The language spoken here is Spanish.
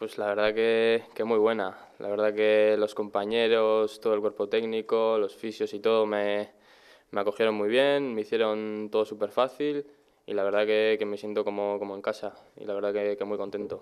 Pues la verdad que, muy buena. La verdad que los compañeros, todo el cuerpo técnico, los fisios y todo me, me acogieron muy bien, me hicieron todo súper fácil y la verdad que, me siento como, como, en casa y la verdad que, que muy contento.